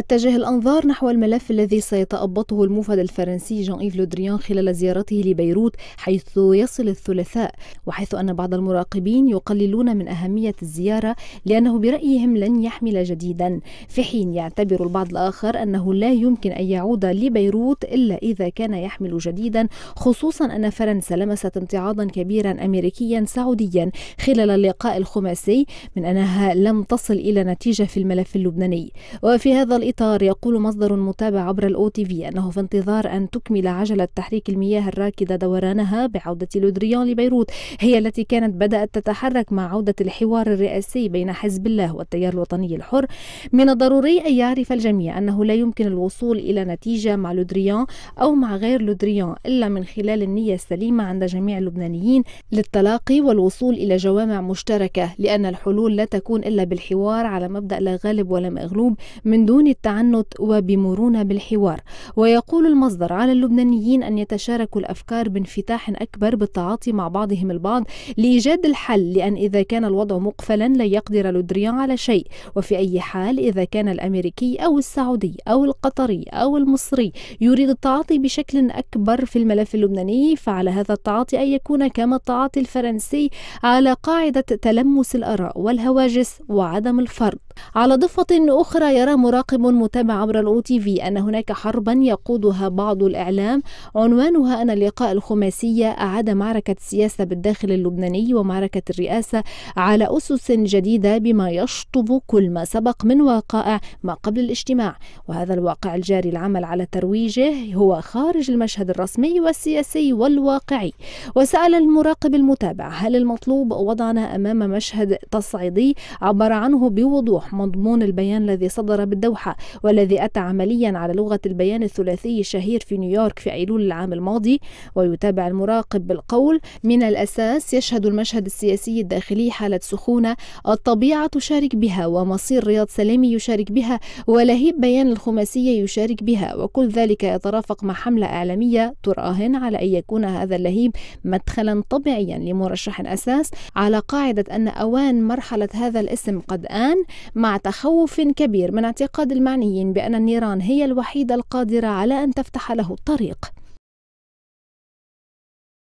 تتجه الأنظار نحو الملف الذي سيتأبطه الموفد الفرنسي جان إيف لودريان خلال زيارته لبيروت حيث يصل الثلاثاء وحيث أن بعض المراقبين يقللون من أهمية الزيارة لأنه برأيهم لن يحمل جديدا في حين يعتبر البعض الآخر أنه لا يمكن أن يعود لبيروت إلا إذا كان يحمل جديدا خصوصا أن فرنسا لمست امتعاضا كبيرا أمريكيا سعوديا خلال اللقاء الخماسي من أنها لم تصل إلى نتيجة في الملف اللبناني وفي هذا الإطار يقول مصدر متابع عبر الأو تي في أنه في انتظار أن تكمل عجلة تحريك المياه الراكدة دورانها بعودة لودريان لبيروت هي التي كانت بدأت تتحرك مع عودة الحوار الرئاسي بين حزب الله والتيار الوطني الحر من الضروري أن يعرف الجميع أنه لا يمكن الوصول إلى نتيجة مع لودريان أو مع غير لودريان إلا من خلال النية السليمة عند جميع اللبنانيين للتلاقي والوصول إلى جوامع مشتركة لأن الحلول لا تكون إلا بالحوار على مبدأ لا غالب ولا مغلوب من دون التعنت وبمرونة بالحوار ويقول المصدر على اللبنانيين أن يتشاركوا الأفكار بانفتاح أكبر بالتعاطي مع بعضهم البعض لإيجاد الحل لأن إذا كان الوضع مقفلا لا يقدر لودريان على شيء وفي أي حال إذا كان الأمريكي أو السعودي أو القطري أو المصري يريد التعاطي بشكل أكبر في الملف اللبناني فعلى هذا التعاطي أن يكون كما التعاطي الفرنسي على قاعدة تلمس الآراء والهواجس وعدم الفرض على ضفة أخرى يرى مراقب متابع عبر الأو تي في أن هناك حربا يقودها بعض الإعلام عنوانها أن اللقاء الخماسية أعاد معركة السياسة بالداخل اللبناني ومعركة الرئاسة على أسس جديدة بما يشطب كل ما سبق من وقائع ما قبل الاجتماع وهذا الواقع الجاري العمل على ترويجه هو خارج المشهد الرسمي والسياسي والواقعي وسأل المراقب المتابع هل المطلوب وضعنا أمام مشهد تصعيدي عبر عنه بوضوح يوضح مضمون البيان الذي صدر بالدوحة والذي أتى عمليا على لغة البيان الثلاثي الشهير في نيويورك في أيلول العام الماضي ويتابع المراقب بالقول من الأساس يشهد المشهد السياسي الداخلي حالة سخونة الطبيعة تشارك بها ومصير رياض سلامي يشارك بها ولهيب بيان الخماسية يشارك بها وكل ذلك يترافق مع حملة إعلامية تراهن على أن يكون هذا اللهيب مدخلا طبيعيا لمرشح أساس على قاعدة أن أوان مرحلة هذا الاسم قد آن مع تخوف كبير من اعتقاد المعنيين بأن النيران هي الوحيدة القادرة على أن تفتح له الطريق